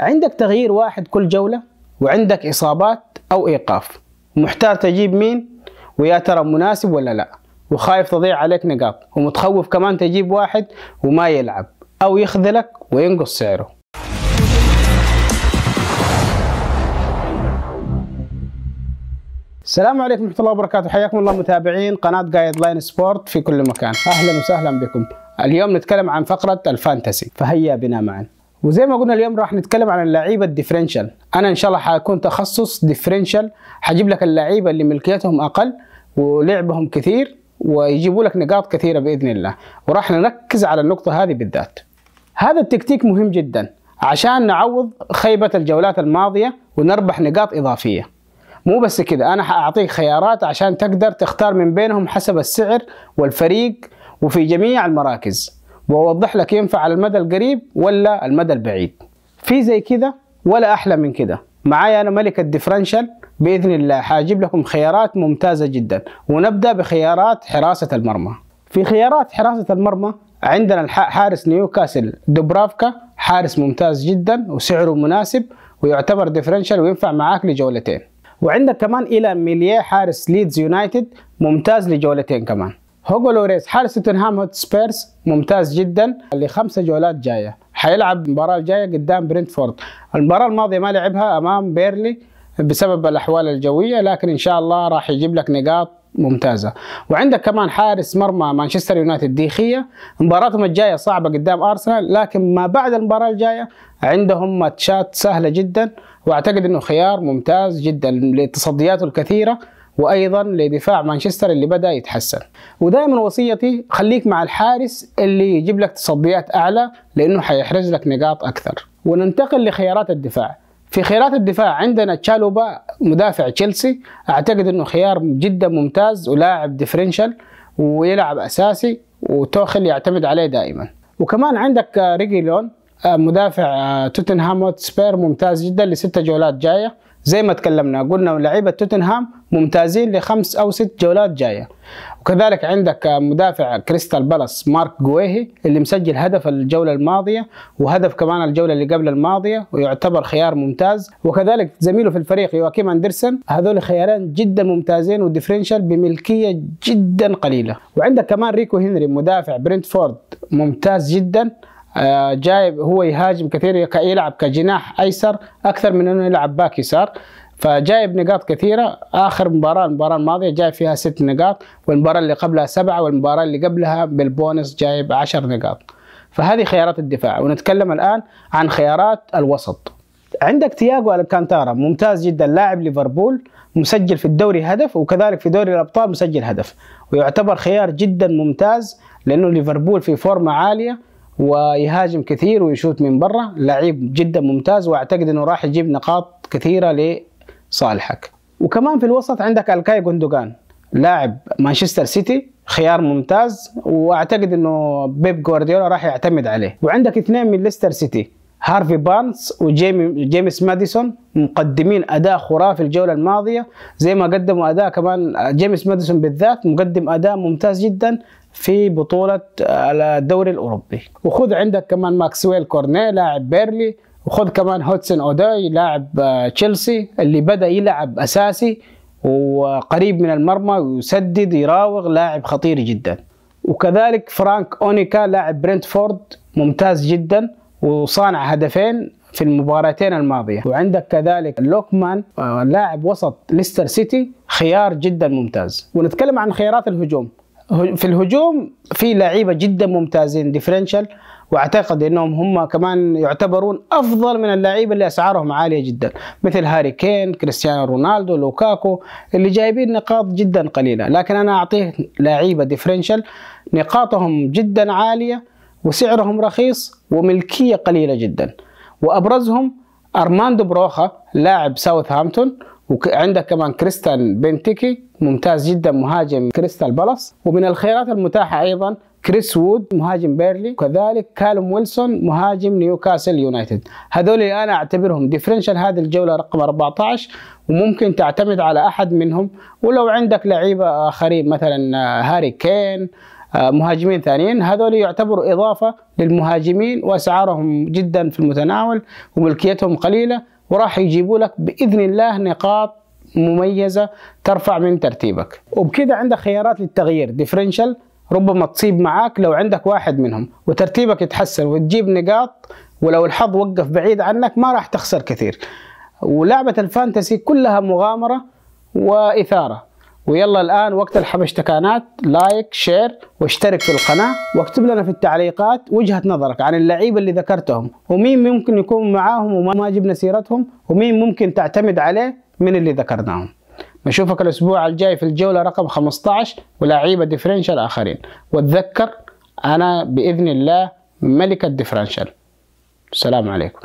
عندك تغيير واحد كل جولة وعندك إصابات أو إيقاف محتار تجيب مين ويا ترى مناسب ولا لا وخايف تضيع عليك نقاط ومتخوف كمان تجيب واحد وما يلعب أو يخذلك وينقص سعره السلام عليكم ورحمة الله وبركاته حياكم الله متابعين قناة جايد لاين سبورت في كل مكان أهلا وسهلا بكم اليوم نتكلم عن فقرة الفانتسي فهيا بنا معا وزي ما قلنا اليوم راح نتكلم عن اللعيبه الديفرنشال انا ان شاء الله حيكون تخصص ديفرنشال حجيب لك اللعيبه اللي ملكيتهم اقل ولعبهم كثير ويجيبوا لك نقاط كثيره باذن الله وراح نركز على النقطه هذه بالذات هذا التكتيك مهم جدا عشان نعوض خيبه الجولات الماضيه ونربح نقاط اضافيه مو بس كذا انا حاعطيك خيارات عشان تقدر تختار من بينهم حسب السعر والفريق وفي جميع المراكز واوضح لك ينفع على المدى القريب ولا المدى البعيد في زي كده ولا احلى من كده معايا انا ملك الديفرنشال باذن الله حاجيب لكم خيارات ممتازه جدا ونبدا بخيارات حراسه المرمى في خيارات حراسه المرمى عندنا حارس نيوكاسل دوبرافكا حارس ممتاز جدا وسعره مناسب ويعتبر ديفرنشال وينفع معاك لجولتين وعندك كمان إلى ميليه حارس ليدز يونايتد ممتاز لجولتين كمان هوجو لوريس حارس توتنهام هوت سبيرز ممتاز جدا خمسة جولات جاية حيلعب المباراة الجاية قدام برنتفورد المباراة الماضية ما لعبها أمام بيرلي بسبب الأحوال الجوية لكن إن شاء الله راح يجيب لك نقاط ممتازة وعندك كمان حارس مرمى مانشستر يونايتد ديخية مباراتهم الجاية صعبة قدام أرسنال لكن ما بعد المباراة الجاية عندهم ماتشات سهلة جدا وأعتقد أنه خيار ممتاز جدا لتصدياته الكثيرة وايضا لدفاع مانشستر اللي بدا يتحسن ودائما وصيتي خليك مع الحارس اللي يجيب لك تصديات اعلى لانه حيحرز لك نقاط اكثر وننتقل لخيارات الدفاع في خيارات الدفاع عندنا تشالوبا مدافع تشيلسي اعتقد انه خيار جدا ممتاز ولاعب ديفرنشال ويلعب اساسي وتوخل يعتمد عليه دائما وكمان عندك آه، ريجيلون آه، مدافع آه، توتنهام سبير ممتاز جدا لستة جولات جايه زي ما تكلمنا قلنا لعيبه توتنهام ممتازين لخمس او ست جولات جايه وكذلك عندك آه، مدافع كريستال بالاس مارك جويهي اللي مسجل هدف الجوله الماضيه وهدف كمان الجوله اللي قبل الماضيه ويعتبر خيار ممتاز وكذلك زميله في الفريق يواكيم أندرسن هذول خيارين جدا ممتازين وديفرنشال بملكيه جدا قليله وعندك كمان ريكو هنري مدافع برنتفورد ممتاز جدا آه، جايب هو يهاجم كثير يلعب كجناح ايسر اكثر من انه يلعب باك يسار فجايب نقاط كثيره اخر مباراه المباراه الماضيه جايب فيها ست نقاط والمباراه اللي قبلها سبعه والمباراه اللي قبلها بالبونس جايب عشر نقاط فهذه خيارات الدفاع ونتكلم الان عن خيارات الوسط عندك تياغو الكانتارا ممتاز جدا لاعب ليفربول مسجل في الدوري هدف وكذلك في دوري الابطال مسجل هدف ويعتبر خيار جدا ممتاز لانه ليفربول في فورمه عاليه ويهاجم كثير ويشوت من برا لعيب جدا ممتاز واعتقد انه راح يجيب نقاط كثيره لصالحك وكمان في الوسط عندك الكاي جوندوجان لاعب مانشستر سيتي خيار ممتاز واعتقد انه بيب جوارديولا راح يعتمد عليه وعندك اثنين من ليستر سيتي هارفي وجيمي وجيمس ماديسون مقدمين اداء خرافي الجوله الماضيه زي ما قدموا اداء كمان جيمس ماديسون بالذات مقدم اداء ممتاز جدا في بطوله آه، الدوري الاوروبي وخذ عندك كمان ماكسويل كورنيه لاعب بيرلي وخذ كمان هوتسن اوداي لاعب آه، تشيلسي اللي بدا يلعب اساسي وقريب من المرمى ويسدد يراوغ لاعب خطير جدا وكذلك فرانك اونيكا لاعب برنتفورد ممتاز جدا وصانع هدفين في المباراتين الماضية وعندك كذلك لوكمان آه، لاعب وسط ليستر سيتي خيار جدا ممتاز ونتكلم عن خيارات الهجوم في الهجوم في لعيبة جدا ممتازين ديفرنشال واعتقد انهم هم كمان يعتبرون افضل من اللعيبه اللي اسعارهم عاليه جدا مثل هاري كين كريستيانو رونالدو لوكاكو اللي جايبين نقاط جدا قليله لكن انا اعطيه لعيبه ديفرنشال نقاطهم جدا عاليه وسعرهم رخيص وملكية قليلة جدا وأبرزهم أرماندو بروخا لاعب ساوثهامبتون وعندك كمان كريستال بنتيكي ممتاز جدا مهاجم كريستال بالاس ومن الخيارات المتاحة أيضا كريس وود مهاجم بيرلي وكذلك كالوم ويلسون مهاجم نيوكاسل يونايتد هذول أنا أعتبرهم ديفرنشال هذه الجولة رقم 14 وممكن تعتمد على أحد منهم ولو عندك لعيبة آخرين مثلا آه، هاري كين مهاجمين ثانيين هذول يعتبروا إضافة للمهاجمين وأسعارهم جدا في المتناول وملكيتهم قليلة وراح يجيبوا لك بإذن الله نقاط مميزة ترفع من ترتيبك وبكذا عندك خيارات للتغيير ديفرنشال ربما تصيب معاك لو عندك واحد منهم وترتيبك يتحسن وتجيب نقاط ولو الحظ وقف بعيد عنك ما راح تخسر كثير ولعبة الفانتسي كلها مغامرة وإثارة ويلا الآن وقت الحبشتكانات لايك شير واشترك في القناة واكتب لنا في التعليقات وجهة نظرك عن اللعيبة اللي ذكرتهم ومين ممكن يكون معاهم وما جبنا سيرتهم ومين ممكن تعتمد عليه من اللي ذكرناهم نشوفك الأسبوع الجاي في الجولة رقم 15 ولاعيبة ديفرنشال آخرين وتذكر أنا بإذن الله ملك الديفرنشال السلام عليكم